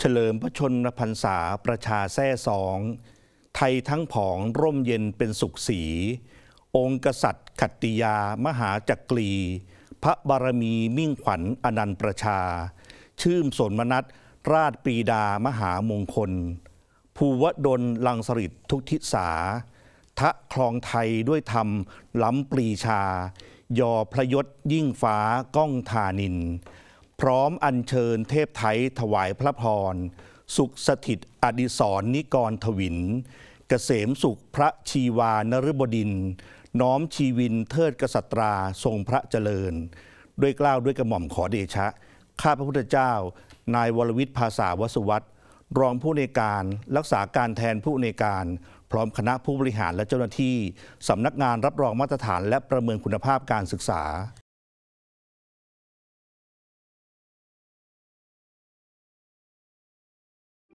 เฉลิมพระชนมพรรษาประชาแท่สอง ไทยทั้งผองร่มเย็นเป็นสุขสี องค์กษัตริย์ขัตติยามหาจักรีพระบารมีมิ่งขวัญอนันต์ประชา ชื่มสนมนัตราชปีดามหามงคล ภูวดลลังสริตทุกทิศา ทะคลองไทยด้วยธรรมล้ำปรีชา ยอพระยศยิ่งฟ้าก้องธานินพร้อมอัญเชิญเทพไทยถวายพระพร สุขสถิตอดิศรนิกรทวินกเกษมสุขพระชีวานรบดิน น้อมชีวินเทิดกษัตราทรงพระเจริญด้วยกล้าวด้วยกระหม่อมขอเดชะข้าพระพุทธเจ้านายวรวิทย์ภาษาวสุวัตรองผู้ในการรักษาการแทนผู้ในการ พร้อมคณะผู้บริหารและเจ้าหน้าที่สำนักงานรับรองมาตรฐานและประเมินคุณภาพการศึกษา